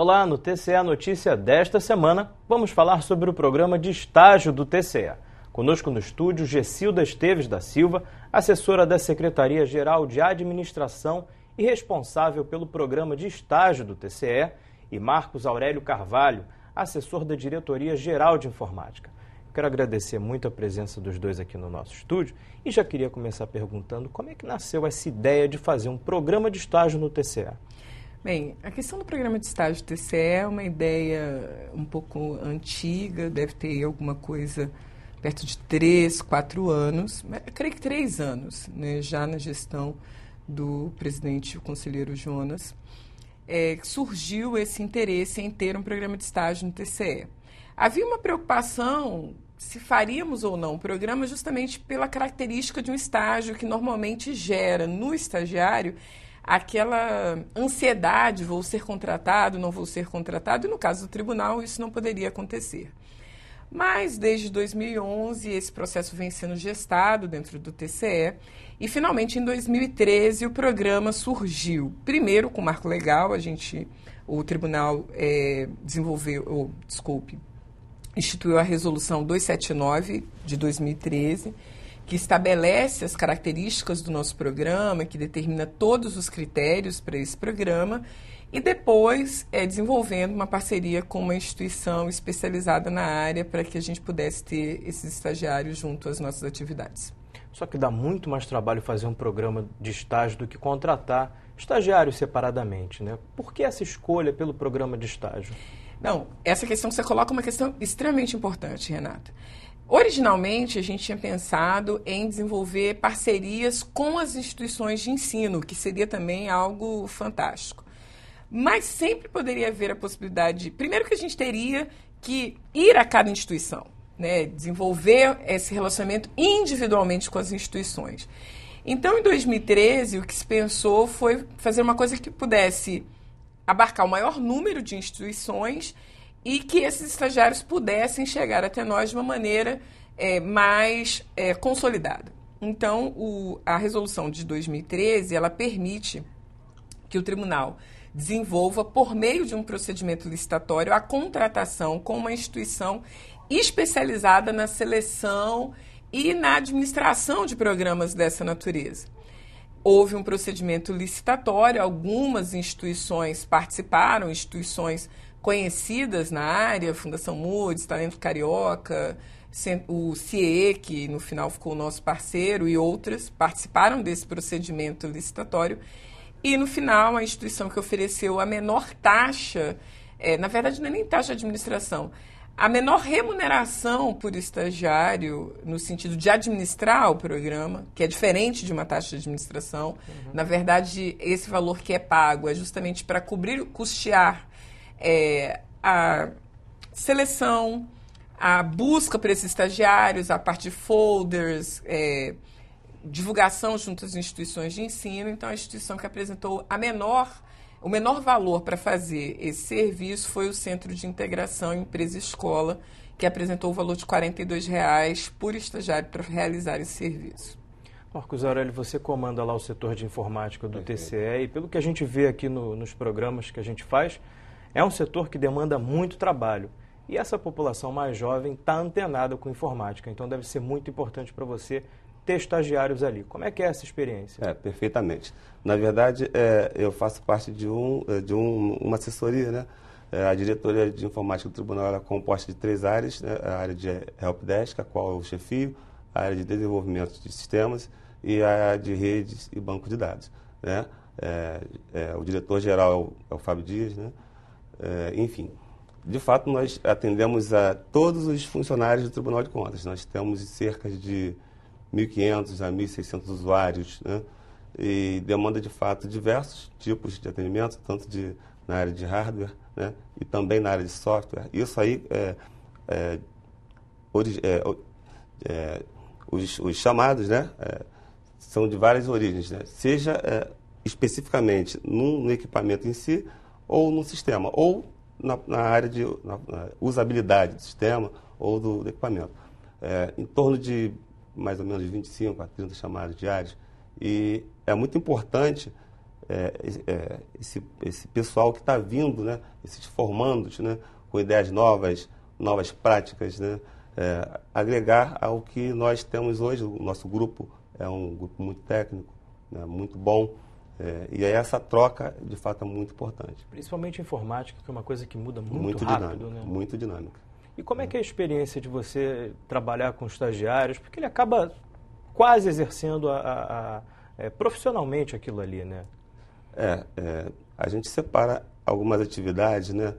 Olá, no TCE Notícia desta semana, vamos falar sobre o programa de estágio do TCE. Conosco no estúdio, Gessilda Esteves da Silva, assessora da Secretaria-Geral de Administração e responsável pelo programa de estágio do TCE, e Marcos Aurélio Carvalho, assessor da Diretoria-Geral de Informática. quero agradecer muito a presença dos dois aqui no nosso estúdio e já queria começar perguntando como é que nasceu essa ideia de fazer um programa de estágio no TCE. Bem, a questão do programa de estágio do TCE é uma ideia um pouco antiga, deve ter alguma coisa perto de três, quatro anos, creio que três anos, né, já na gestão do presidente, o conselheiro Jonas, é, surgiu esse interesse em ter um programa de estágio no TCE. Havia uma preocupação se faríamos ou não o programa justamente pela característica de um estágio que normalmente gera no estagiário aquela ansiedade, vou ser contratado, não vou ser contratado, e no caso do tribunal isso não poderia acontecer. Mas desde 2011 esse processo vem sendo gestado dentro do TCE e finalmente em 2013 o programa surgiu. Primeiro com o marco legal, a gente, o tribunal é, desenvolveu, desculpe, instituiu a resolução 279 de 2013 que estabelece as características do nosso programa, que determina todos os critérios para esse programa, e depois é, desenvolvendo uma parceria com uma instituição especializada na área para que a gente pudesse ter esses estagiários junto às nossas atividades. Só que dá muito mais trabalho fazer um programa de estágio do que contratar estagiários separadamente, né? Por que essa escolha pelo programa de estágio? Não, essa questão você coloca é uma questão extremamente importante, Renata. Originalmente, a gente tinha pensado em desenvolver parcerias com as instituições de ensino, que seria também algo fantástico. Mas sempre poderia haver a possibilidade, primeiro que a gente teria que ir a cada instituição, né? desenvolver esse relacionamento individualmente com as instituições. Então, em 2013, o que se pensou foi fazer uma coisa que pudesse abarcar o maior número de instituições e que esses estagiários pudessem chegar até nós de uma maneira é, mais é, consolidada. Então, o, a resolução de 2013 ela permite que o tribunal desenvolva, por meio de um procedimento licitatório, a contratação com uma instituição especializada na seleção e na administração de programas dessa natureza. Houve um procedimento licitatório, algumas instituições participaram, instituições conhecidas na área, Fundação Mudes, Talento Carioca, o CIE, que no final ficou o nosso parceiro, e outras participaram desse procedimento licitatório. E no final, a instituição que ofereceu a menor taxa, é, na verdade não é nem taxa de administração, a menor remuneração por estagiário, no sentido de administrar o programa, que é diferente de uma taxa de administração, uhum. na verdade, esse valor que é pago é justamente para cobrir, custear é, a seleção, a busca para esses estagiários, a parte de folders, é, divulgação junto às instituições de ensino. Então, a instituição que apresentou a menor, o menor valor para fazer esse serviço foi o Centro de Integração Empresa Escola, que apresentou o valor de R$ 42,00 por estagiário para realizar esse serviço. Marcos Aurélio, você comanda lá o setor de informática do TCE e pelo que a gente vê aqui no, nos programas que a gente faz, é um setor que demanda muito trabalho. E essa população mais jovem está antenada com informática, então deve ser muito importante para você ter estagiários ali. Como é que é essa experiência? É, perfeitamente. Na verdade, é, eu faço parte de, um, é, de um, uma assessoria, né? É, a diretoria de informática do tribunal é composta de três áreas, né? a área de helpdesk, a qual eu chefio, a área de desenvolvimento de sistemas e a área de redes e banco de dados. Né? É, é o diretor-geral é o, é o Fábio Dias, né? É, enfim, de fato, nós atendemos a todos os funcionários do Tribunal de Contas. Nós temos cerca de 1.500 a 1.600 usuários, né? e demanda de fato diversos tipos de atendimento, tanto de, na área de hardware né? e também na área de software. Isso aí é, é, é, é, os, os, chamados né? É, são de várias origens, né? seja especificamente no equipamento em si ou no sistema, ou na, na área de na, na usabilidade do sistema ou do, do equipamento. É, em torno de mais ou menos 25 a 30 chamadas diárias. E é muito importante é, é, esse, esse pessoal que está vindo, né, esses formandos, né, com ideias novas, novas práticas, né, é, agregar ao que nós temos hoje. O nosso grupo é um grupo muito técnico, né, muito bom. É, e aí essa troca, de fato, é muito importante. Principalmente informática, que é uma coisa que muda muito, muito rápido, dinâmica, né? Muito dinâmica. E como é que é a experiência de você trabalhar com estagiários? Porque ele acaba quase exercendo a, a, a é, profissionalmente aquilo ali, né? É, é, a gente separa algumas atividades, né?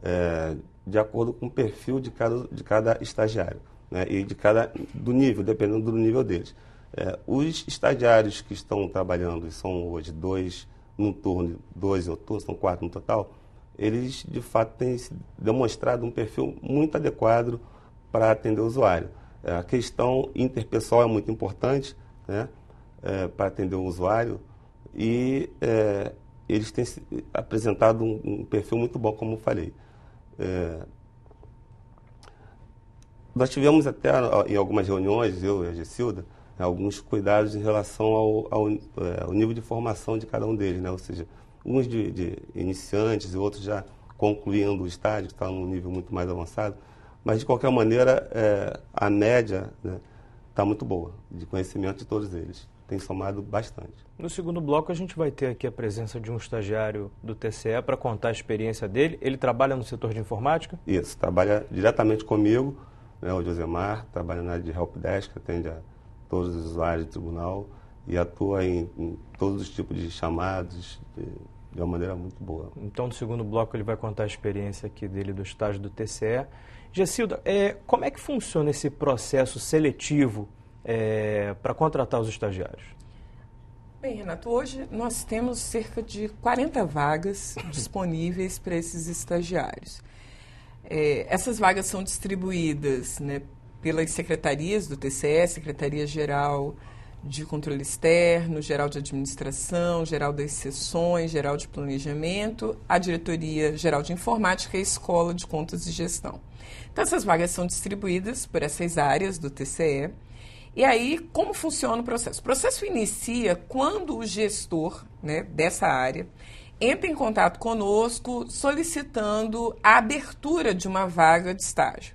É, de acordo com o perfil de cada, de cada estagiário né, e de cada do nível, dependendo do nível deles. É, os estagiários que estão trabalhando, são hoje dois no turno, dois em outubro, são quatro no total, eles de fato têm demonstrado um perfil muito adequado para atender o usuário. É, a questão interpessoal é muito importante né, é, para atender o usuário e é, eles têm apresentado um, um, perfil muito bom, como eu falei. É, nós tivemos até em algumas reuniões, eu e a Gecilda né, alguns cuidados em relação ao, ao, é, ao, nível de formação de cada um deles, né? ou seja, uns de, de iniciantes e outros já concluindo o estágio, que está num nível muito mais avançado, mas de qualquer maneira é, a média está né, tá muito boa de conhecimento de todos eles, tem somado bastante. No segundo bloco a gente vai ter aqui a presença de um estagiário do TCE para contar a experiência dele. Ele trabalha no setor de informática? Isso, trabalha diretamente comigo, né, o Josemar, trabalha na área de helpdesk, atende a todas as áreas do tribunal e atua em, em todos os tipos de chamados de, de, uma maneira muito boa. Então, no segundo bloco, ele vai contar a experiência aqui dele do estágio do TCE. Gessilda, é, como é que funciona esse processo seletivo é, para contratar os estagiários? Bem, Renato, hoje nós temos cerca de 40 vagas disponíveis para esses estagiários. É, essas vagas são distribuídas né, pelas secretarias do TCE, Secretaria Geral de Controle Externo, Geral de Administração, Geral das Sessões, Geral de Planejamento, a Diretoria Geral de Informática e a Escola de Contas e Gestão. Então, essas vagas são distribuídas por essas áreas do TCE. E aí, como funciona o processo? O processo inicia quando o gestor né, dessa área entra em contato conosco solicitando a abertura de uma vaga de estágio.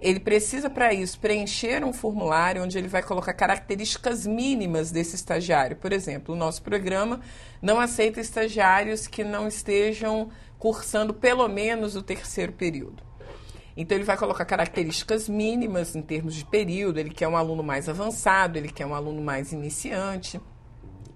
Ele precisa, para isso, preencher um formulário onde ele vai colocar características mínimas desse estagiário. Por exemplo, o nosso programa não aceita estagiários que não estejam cursando pelo menos o terceiro período. Então, ele vai colocar características mínimas em termos de período, ele quer um aluno mais avançado, ele quer um aluno mais iniciante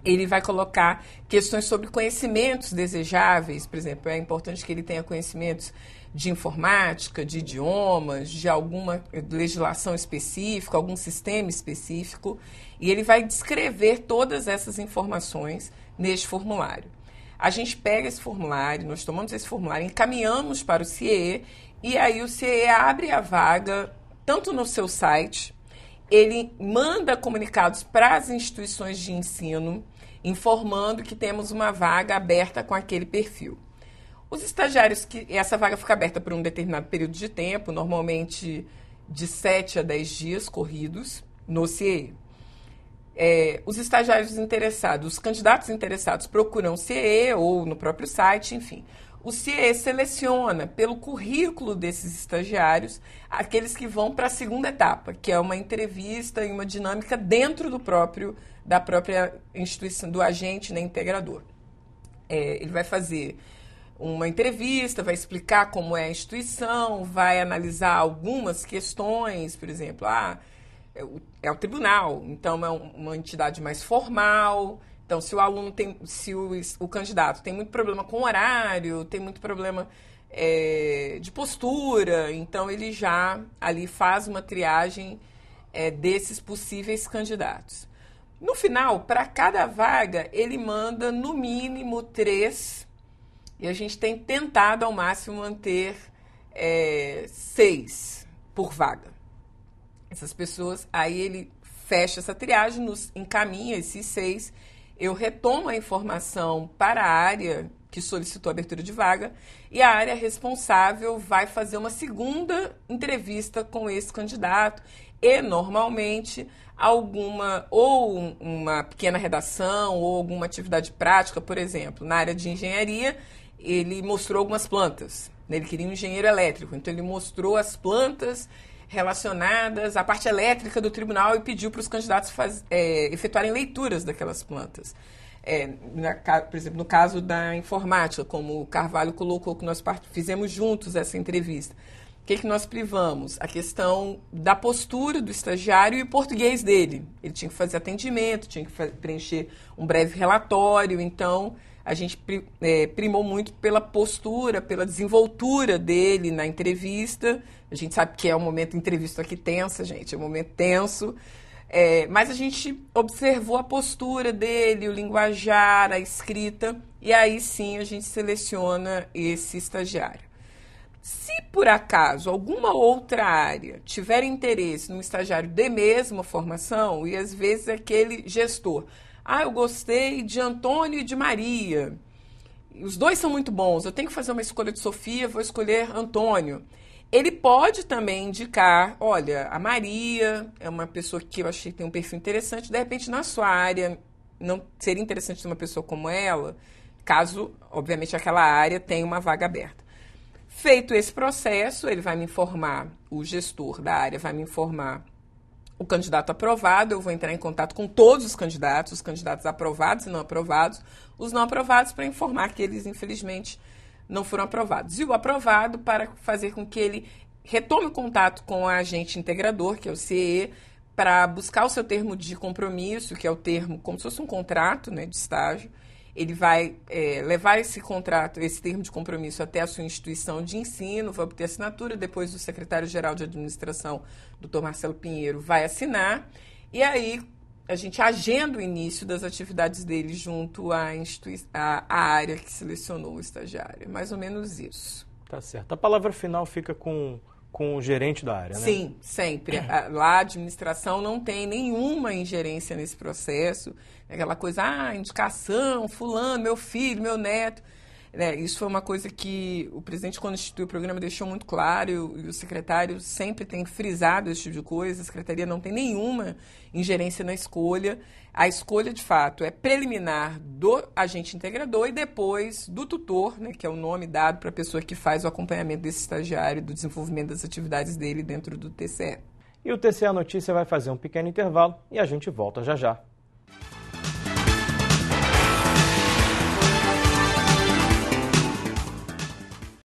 ele vai colocar questões sobre conhecimentos desejáveis, por exemplo, é importante que ele tenha conhecimentos de informática, de idiomas, de alguma legislação específica, algum sistema específico, e ele vai descrever todas essas informações neste formulário. A gente pega esse formulário, nós tomamos esse formulário, encaminhamos para o CIE, e aí o CIE abre a vaga tanto no seu site, ele manda comunicados para as instituições de ensino informando que temos uma vaga aberta com aquele perfil. Os estagiários que essa vaga fica aberta por um determinado período de tempo, normalmente de 7 a 10 dias corridos no CIE. É, os estagiários interessados, os candidatos interessados procuram o CIE ou no próprio site, enfim. O CIE seleciona pelo currículo desses estagiários aqueles que vão para a segunda etapa, que é uma entrevista e uma dinâmica dentro do próprio da própria instituição do agente, né, integrador. É, ele vai fazer uma entrevista, vai explicar como é a instituição, vai analisar algumas questões, por exemplo, ah, é o, é o tribunal, então é uma entidade mais formal. Então, se o aluno tem, se o, o candidato tem muito problema com horário, tem muito problema é, de postura, então ele já ali faz uma triagem é, desses possíveis candidatos. No final, para cada vaga, ele manda no mínimo três e a gente tem tentado ao máximo manter é, seis por vaga. Essas pessoas, aí ele fecha essa triagem, nos encaminha esses seis. Eu retomo a informação para a área que solicitou a abertura de vaga e a área responsável vai fazer uma segunda entrevista com esse candidato e normalmente alguma ou uma pequena redação ou alguma atividade prática, por exemplo, na área de engenharia, ele mostrou algumas plantas. Né? Ele queria um engenheiro elétrico, então ele mostrou as plantas relacionadas à parte elétrica do tribunal e pediu para os candidatos faz, é, efetuarem leituras daquelas plantas. É, na, por exemplo, no caso da informática, como o Carvalho colocou que nós fizemos juntos essa entrevista. O que, que nós privamos? A questão da postura do estagiário e o português dele. Ele tinha que fazer atendimento, tinha que preencher um breve relatório. Então, a gente é, primou muito pela postura, pela desenvoltura dele na entrevista. A gente sabe que é um momento entrevista aqui tensa, gente, é um momento tenso. É, mas a gente observou a postura dele, o linguajar, a escrita, e aí sim a gente seleciona esse estagiário. Se por acaso alguma outra área tiver interesse num estagiário de mesma formação, e às vezes aquele gestor, ah, eu gostei de Antônio e de Maria. Os dois são muito bons. Eu tenho que fazer uma escolha de Sofia, vou escolher Antônio. Ele pode também indicar, olha, a Maria é uma pessoa que eu achei que tem um perfil interessante, de repente na sua área não seria interessante ter uma pessoa como ela, caso, obviamente, aquela área tenha uma vaga aberta. Feito esse processo, ele vai me informar, o gestor da área vai me informar o candidato aprovado, eu vou entrar em contato com todos os candidatos, os candidatos aprovados e não aprovados, os não aprovados para informar que eles, infelizmente, não foram aprovados. E o aprovado para fazer com que ele retome o contato com o agente integrador, que é o CE, para buscar o seu termo de compromisso, que é o termo como se fosse um contrato né, de estágio, ele vai é, levar esse contrato, esse termo de compromisso até a sua instituição de ensino, vai obter assinatura, depois o secretário-geral de administração, doutor Marcelo Pinheiro, vai assinar, e aí a gente agenda o início das atividades dele junto à, à, à área que selecionou o estagiário. É mais ou menos isso. Tá certo. A palavra final fica com com o gerente da área, né? Sim, sempre. Lá a administração não tem nenhuma ingerência nesse processo. É aquela coisa, ah, indicação, fulano, meu filho, meu neto. Né, isso foi uma coisa que o presidente, quando instituiu o programa, deixou muito claro e o secretário sempre tem frisado esse tipo de coisa. A secretaria não tem nenhuma ingerência na escolha. A escolha, de fato, é preliminar do agente integrador e depois do tutor, né, que é o nome dado para a pessoa que faz o acompanhamento desse estagiário do desenvolvimento das atividades dele dentro do TCE. E o TCE Notícia vai fazer um pequeno intervalo e a gente volta já já.